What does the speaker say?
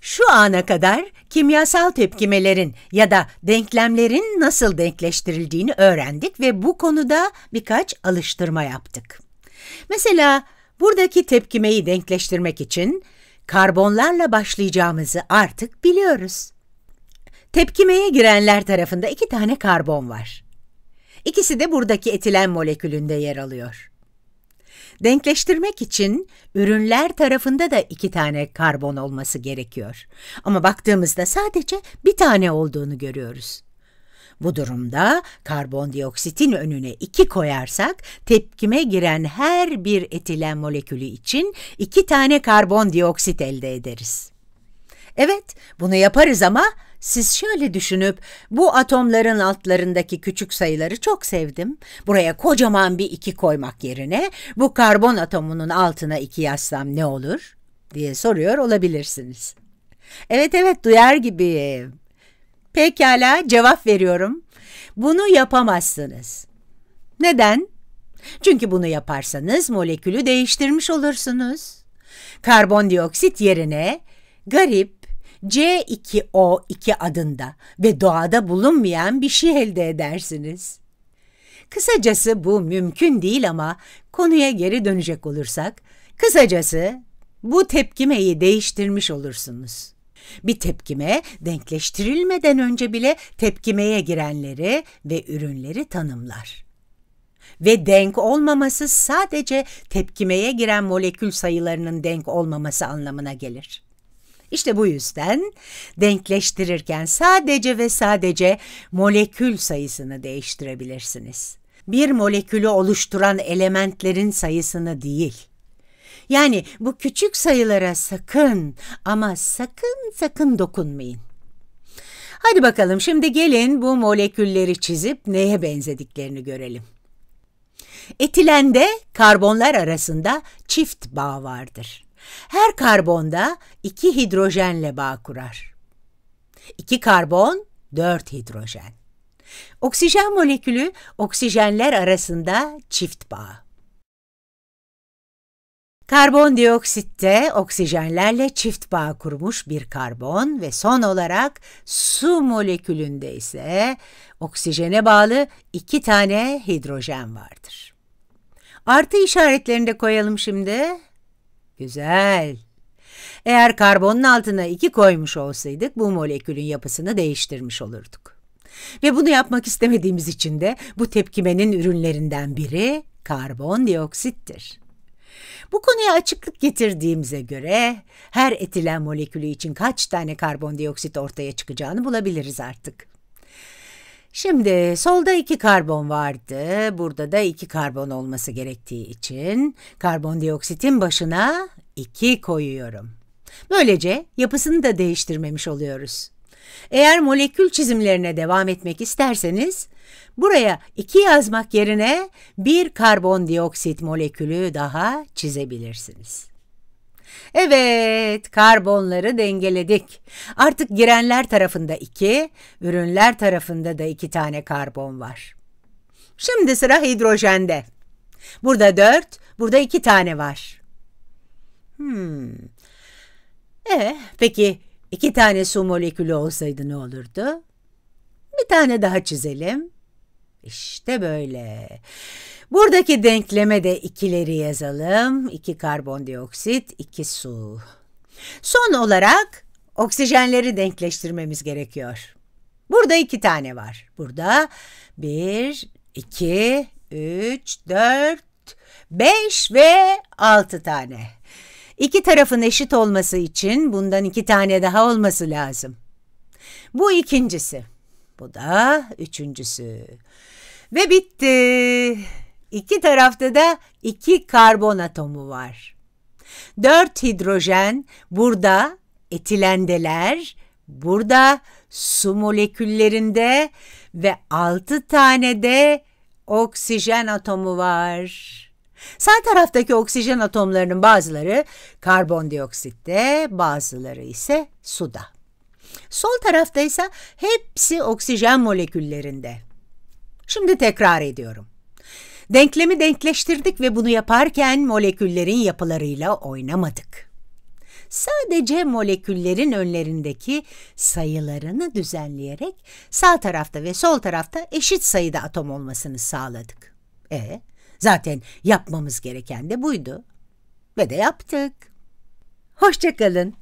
Şu ana kadar kimyasal tepkimelerin ya da denklemlerin nasıl denkleştirildiğini öğrendik ve bu konuda birkaç alıştırma yaptık. Mesela buradaki tepkimeyi denkleştirmek için karbonlarla başlayacağımızı artık biliyoruz. Tepkimeye girenler tarafında iki tane karbon var. İkisi de buradaki etilen molekülünde yer alıyor. Denkleştirmek için ürünler tarafında da iki tane karbon olması gerekiyor. Ama baktığımızda sadece bir tane olduğunu görüyoruz. Bu durumda karbondioksitin önüne 2 koyarsak tepkime giren her bir etilen molekülü için 2 tane karbondioksit elde ederiz. Evet bunu yaparız ama siz şöyle düşünüp bu atomların altlarındaki küçük sayıları çok sevdim. Buraya kocaman bir iki koymak yerine bu karbon atomunun altına iki yazsam ne olur diye soruyor olabilirsiniz. Evet evet duyar gibiyim. Pekala cevap veriyorum. Bunu yapamazsınız. Neden? Çünkü bunu yaparsanız molekülü değiştirmiş olursunuz. Karbondioksit yerine garip, C2O2 adında ve doğada bulunmayan bir şey elde edersiniz. Kısacası bu mümkün değil ama konuya geri dönecek olursak, kısacası bu tepkimeyi değiştirmiş olursunuz. Bir tepkime denkleştirilmeden önce bile tepkimeye girenleri ve ürünleri tanımlar. Ve denk olmaması sadece tepkimeye giren molekül sayılarının denk olmaması anlamına gelir. İşte bu yüzden denkleştirirken sadece ve sadece molekül sayısını değiştirebilirsiniz. Bir molekülü oluşturan elementlerin sayısını değil. Yani bu küçük sayılara sakın ama sakın sakın dokunmayın. Hadi bakalım şimdi gelin bu molekülleri çizip neye benzediklerini görelim. Etilende karbonlar arasında çift bağ vardır. Her karbonda iki hidrojenle bağ kurar. İki karbon, dört hidrojen. Oksijen molekülü oksijenler arasında çift bağ. Karbondioksitte oksijenlerle çift bağ kurmuş bir karbon ve son olarak su molekülünde ise oksijene bağlı iki tane hidrojen vardır. Artı işaretlerini de koyalım şimdi. Güzel. Eğer karbonun altına iki koymuş olsaydık bu molekülün yapısını değiştirmiş olurduk. Ve bunu yapmak istemediğimiz için de bu tepkimenin ürünlerinden biri karbondioksittir. Bu konuya açıklık getirdiğimize göre her etilen molekülü için kaç tane karbondioksit ortaya çıkacağını bulabiliriz artık. Şimdi solda iki karbon vardı. Burada da iki karbon olması gerektiği için karbondioksitin başına iki koyuyorum. Böylece yapısını da değiştirmemiş oluyoruz. Eğer molekül çizimlerine devam etmek isterseniz buraya 2 yazmak yerine bir karbondioksit molekülü daha çizebilirsiniz. Evet, karbonları dengeledik. Artık girenler tarafında iki, ürünler tarafında da iki tane karbon var. Şimdi sıra hidrojende. Burada dört, burada iki tane var. Hmm. Ee, peki iki tane su molekülü olsaydı ne olurdu? Bir tane daha çizelim. İşte böyle. Buradaki denkleme de ikileri yazalım. 2 karbondioksit, 2 su. Son olarak oksijenleri denkleştirmemiz gerekiyor. Burada iki tane var. Burada bir, iki, üç, dört, beş ve altı tane. İki tarafın eşit olması için bundan iki tane daha olması lazım. Bu ikincisi. Bu da üçüncüsü. Ve bitti. İki tarafta da iki karbon atomu var. Dört hidrojen burada etilendeler, burada su moleküllerinde ve altı tane de oksijen atomu var. Sağ taraftaki oksijen atomlarının bazıları karbondioksitte, bazıları ise suda. Sol tarafta ise hepsi oksijen moleküllerinde. Şimdi tekrar ediyorum. Denklemi denkleştirdik ve bunu yaparken moleküllerin yapılarıyla oynamadık. Sadece moleküllerin önlerindeki sayılarını düzenleyerek sağ tarafta ve sol tarafta eşit sayıda atom olmasını sağladık. E zaten yapmamız gereken de buydu. Ve de yaptık. Hoşçakalın.